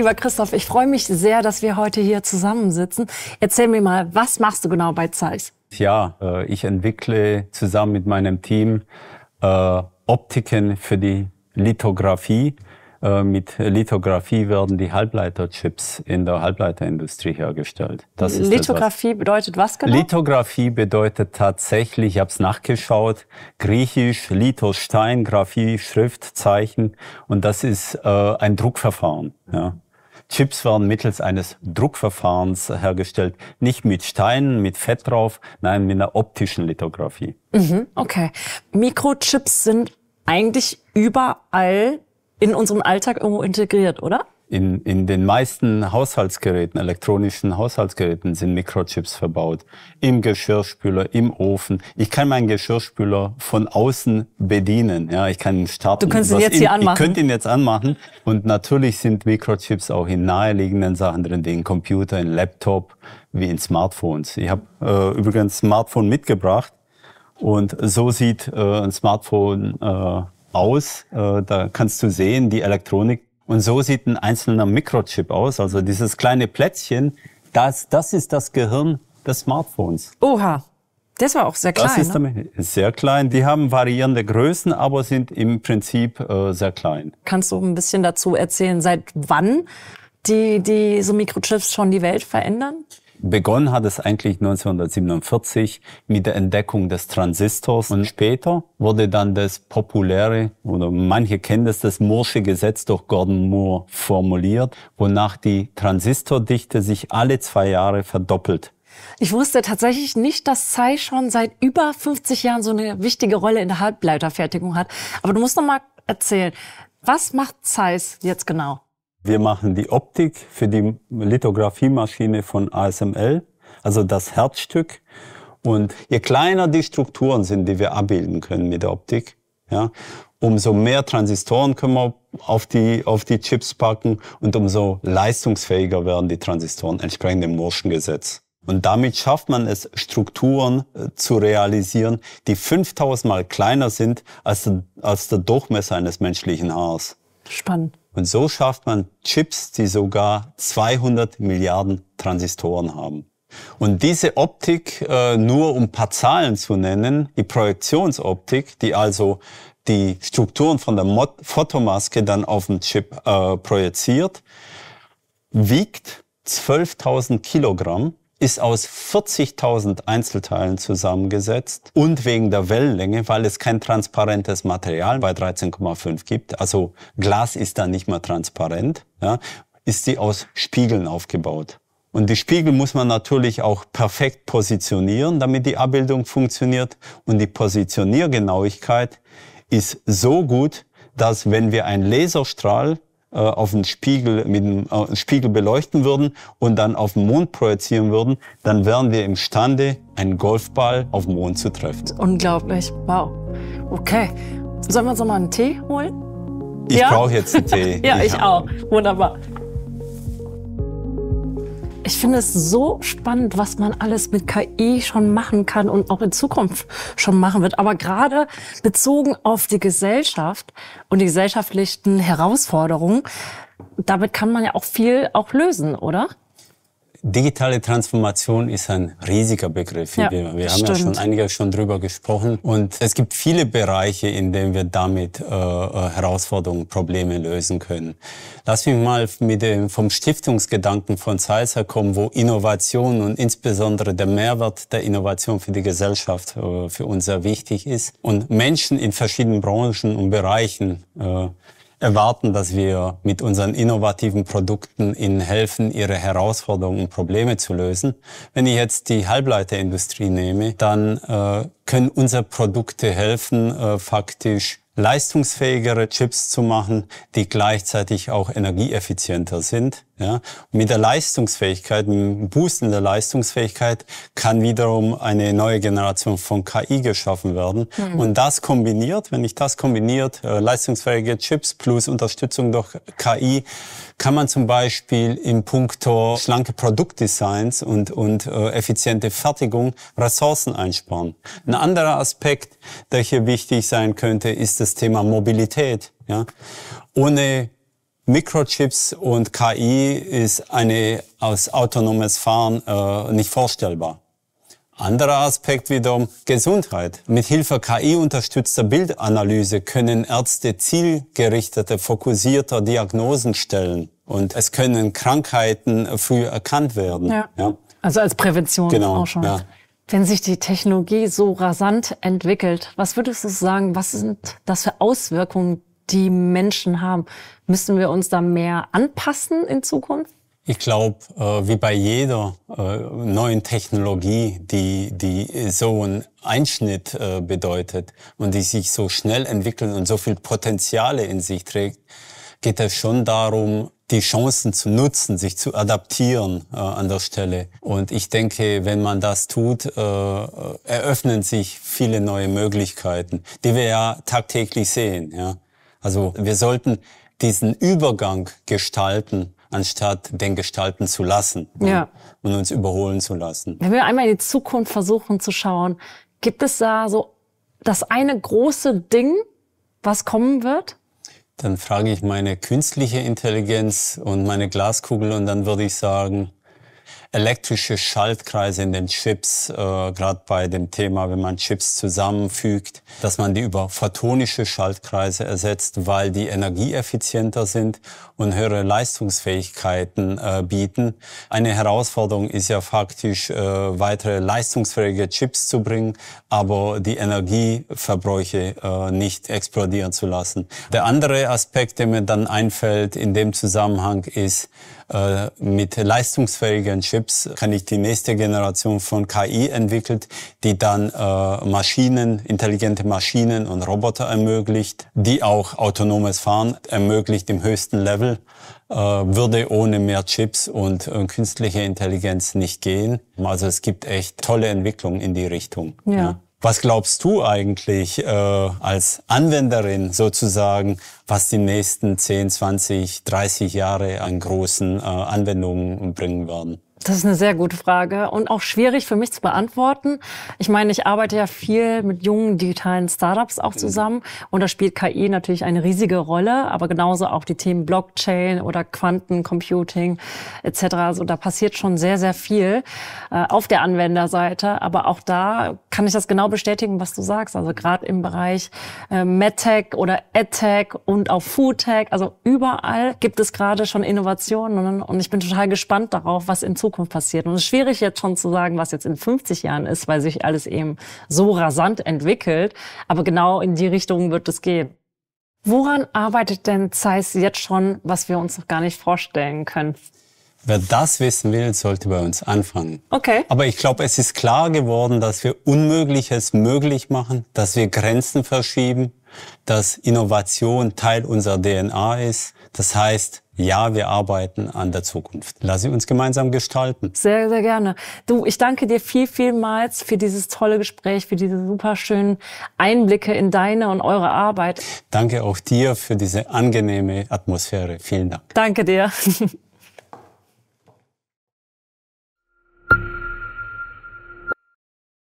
Lieber Christoph, ich freue mich sehr, dass wir heute hier zusammensitzen. Erzähl mir mal, was machst du genau bei Zeiss? Ja, äh, ich entwickle zusammen mit meinem Team äh, Optiken für die Lithografie. Äh, mit Lithografie werden die Halbleiterchips in der Halbleiterindustrie hergestellt. Das ist Lithografie das, was bedeutet was genau? Lithografie bedeutet tatsächlich, ich habe es nachgeschaut, griechisch Lithos Stein, Graphie, Schrift, Zeichen und das ist äh, ein Druckverfahren. Ja. Chips waren mittels eines Druckverfahrens hergestellt. Nicht mit Steinen, mit Fett drauf, nein, mit einer optischen Lithografie. Mhm, okay. Mikrochips sind eigentlich überall in unserem Alltag irgendwo integriert, oder? in, in den meisten Haushaltsgeräten, elektronischen Haushaltsgeräten sind Mikrochips verbaut. Im Geschirrspüler, im Ofen. Ich kann meinen Geschirrspüler von außen bedienen. Ja, ich kann ihn starten. Du kannst ihn jetzt in, hier anmachen. Ich könnte ihn jetzt anmachen. Und natürlich sind Mikrochips auch in naheliegenden Sachen drin, wie in Computer, in Laptop, wie in Smartphones. Ich habe äh, übrigens Smartphone mitgebracht. Und so sieht äh, ein Smartphone äh, aus. Äh, da kannst du sehen, die Elektronik und so sieht ein einzelner Mikrochip aus, also mhm. dieses kleine Plätzchen, das, das ist das Gehirn des Smartphones. Oha. Das war auch sehr klein. Das ist ne? sehr klein. Die haben variierende Größen, aber sind im Prinzip äh, sehr klein. Kannst du ein bisschen dazu erzählen, seit wann die, die so Mikrochips schon die Welt verändern? Begonnen hat es eigentlich 1947 mit der Entdeckung des Transistors und später wurde dann das populäre oder manche kennen das, das Moore'sche Gesetz durch Gordon Moore formuliert, wonach die Transistordichte sich alle zwei Jahre verdoppelt. Ich wusste tatsächlich nicht, dass Zeiss schon seit über 50 Jahren so eine wichtige Rolle in der Halbleiterfertigung hat. Aber du musst noch mal erzählen, was macht Zeiss jetzt genau? Wir machen die Optik für die Lithografiemaschine von ASML, also das Herzstück. Und je kleiner die Strukturen sind, die wir abbilden können mit der Optik, ja, umso mehr Transistoren können wir auf die, auf die Chips packen und umso leistungsfähiger werden die Transistoren entsprechend dem Moore'schen Und damit schafft man es, Strukturen äh, zu realisieren, die 5000 mal kleiner sind als, der, als der Durchmesser eines menschlichen Haares. Spannend. Und so schafft man Chips, die sogar 200 Milliarden Transistoren haben. Und diese Optik, äh, nur um ein paar Zahlen zu nennen, die Projektionsoptik, die also die Strukturen von der Fotomaske dann auf dem Chip äh, projiziert, wiegt 12.000 Kilogramm ist aus 40.000 Einzelteilen zusammengesetzt und wegen der Wellenlänge, weil es kein transparentes Material bei 13,5 gibt, also Glas ist da nicht mehr transparent, ja, ist sie aus Spiegeln aufgebaut. Und die Spiegel muss man natürlich auch perfekt positionieren, damit die Abbildung funktioniert. Und die Positioniergenauigkeit ist so gut, dass wenn wir einen Laserstrahl äh, auf den Spiegel mit einem äh, Spiegel beleuchten würden und dann auf den Mond projizieren würden, dann wären wir imstande, einen Golfball auf den Mond zu treffen. Unglaublich. Wow. Okay. Sollen wir uns nochmal einen Tee holen? Ich ja? brauche jetzt einen Tee. ja, ich, ich auch. Wunderbar. Ich finde es so spannend, was man alles mit KI schon machen kann und auch in Zukunft schon machen wird. Aber gerade bezogen auf die Gesellschaft und die gesellschaftlichen Herausforderungen, damit kann man ja auch viel auch lösen, oder? Digitale Transformation ist ein riesiger Begriff. Ja, wir, wir haben ja schon einige schon drüber gesprochen. Und es gibt viele Bereiche, in denen wir damit äh, äh, Herausforderungen, Probleme lösen können. Lass mich mal mit dem, vom Stiftungsgedanken von Salsa kommen, wo Innovation und insbesondere der Mehrwert der Innovation für die Gesellschaft äh, für uns sehr wichtig ist und Menschen in verschiedenen Branchen und Bereichen äh, erwarten, dass wir mit unseren innovativen Produkten ihnen helfen, ihre Herausforderungen und Probleme zu lösen. Wenn ich jetzt die Halbleiterindustrie nehme, dann äh, können unsere Produkte helfen, äh, faktisch leistungsfähigere Chips zu machen, die gleichzeitig auch energieeffizienter sind. Ja? Mit der Leistungsfähigkeit, mit Boost in der Leistungsfähigkeit kann wiederum eine neue Generation von KI geschaffen werden. Mhm. Und das kombiniert, wenn ich das kombiniert, äh, leistungsfähige Chips plus Unterstützung durch KI, kann man zum Beispiel im Punkto schlanke Produktdesigns und, und äh, effiziente Fertigung Ressourcen einsparen. Ein anderer Aspekt, der hier wichtig sein könnte, ist das Thema Mobilität. Ja? Ohne Microchips und KI ist eine aus autonomes Fahren äh, nicht vorstellbar. Anderer Aspekt wiederum Gesundheit. Mit Hilfe KI unterstützter Bildanalyse können Ärzte zielgerichtete, fokussierter Diagnosen stellen und es können Krankheiten früh erkannt werden. Ja. ja. Also als Prävention genau, auch schon. Ja. Wenn sich die Technologie so rasant entwickelt, was würdest du sagen, was sind das für Auswirkungen, die Menschen haben. Müssen wir uns da mehr anpassen in Zukunft? Ich glaube, äh, wie bei jeder äh, neuen Technologie, die, die so einen Einschnitt äh, bedeutet und die sich so schnell entwickelt und so viel Potenziale in sich trägt, geht es schon darum, die Chancen zu nutzen, sich zu adaptieren äh, an der Stelle. Und ich denke, wenn man das tut, äh, eröffnen sich viele neue Möglichkeiten, die wir ja tagtäglich sehen. Ja. Also wir sollten diesen Übergang gestalten anstatt den gestalten zu lassen ja. und uns überholen zu lassen. Wenn wir einmal in die Zukunft versuchen zu schauen, gibt es da so das eine große Ding, was kommen wird? Dann frage ich meine künstliche Intelligenz und meine Glaskugel und dann würde ich sagen, elektrische Schaltkreise in den Chips, äh, gerade bei dem Thema, wenn man Chips zusammenfügt, dass man die über photonische Schaltkreise ersetzt, weil die energieeffizienter sind und höhere Leistungsfähigkeiten äh, bieten. Eine Herausforderung ist ja faktisch, äh, weitere leistungsfähige Chips zu bringen, aber die Energieverbräuche äh, nicht explodieren zu lassen. Der andere Aspekt, der mir dann einfällt in dem Zusammenhang ist, äh, mit leistungsfähigen Chips kann ich die nächste Generation von KI entwickelt, die dann äh, Maschinen, intelligente Maschinen und Roboter ermöglicht, die auch autonomes Fahren ermöglicht im höchsten Level äh, würde ohne mehr Chips und künstliche Intelligenz nicht gehen. Also es gibt echt tolle Entwicklungen in die Richtung. Ja. ja. Was glaubst du eigentlich äh, als Anwenderin sozusagen, was die nächsten 10, 20, 30 Jahre an großen äh, Anwendungen bringen werden? Das ist eine sehr gute Frage und auch schwierig für mich zu beantworten. Ich meine, ich arbeite ja viel mit jungen digitalen Startups auch mhm. zusammen und da spielt KI natürlich eine riesige Rolle, aber genauso auch die Themen Blockchain oder Quantencomputing etc. Also da passiert schon sehr, sehr viel äh, auf der Anwenderseite, aber auch da kann ich das genau bestätigen, was du sagst. Also gerade im Bereich äh, MedTech oder EdTech und auch FoodTech, also überall gibt es gerade schon Innovationen und ich bin total gespannt darauf, was in Zukunft Zukunft passiert. Und es ist schwierig jetzt schon zu sagen, was jetzt in 50 Jahren ist, weil sich alles eben so rasant entwickelt. Aber genau in die Richtung wird es gehen. Woran arbeitet denn Zeiss jetzt schon, was wir uns noch gar nicht vorstellen können? Wer das wissen will, sollte bei uns anfangen. Okay. Aber ich glaube, es ist klar geworden, dass wir Unmögliches möglich machen, dass wir Grenzen verschieben, dass Innovation Teil unserer DNA ist. Das heißt, ja, wir arbeiten an der Zukunft. Lass sie uns gemeinsam gestalten. Sehr, sehr gerne. Du, ich danke dir viel, vielmals für dieses tolle Gespräch, für diese super schönen Einblicke in deine und eure Arbeit. Danke auch dir für diese angenehme Atmosphäre. Vielen Dank. Danke dir.